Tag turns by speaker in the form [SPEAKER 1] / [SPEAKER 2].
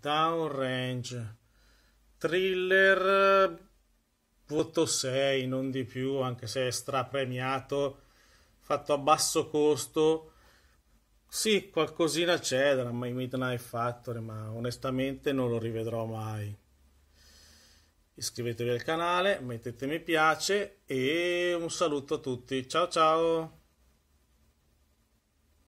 [SPEAKER 1] Downrange. Thriller voto 6, non di più, anche se è strapremiato, fatto a basso costo. Sì, qualcosina c'è da My Midnight Factory, ma onestamente non lo rivedrò mai. Iscrivetevi al canale, mettete mi piace e un saluto a tutti. Ciao ciao!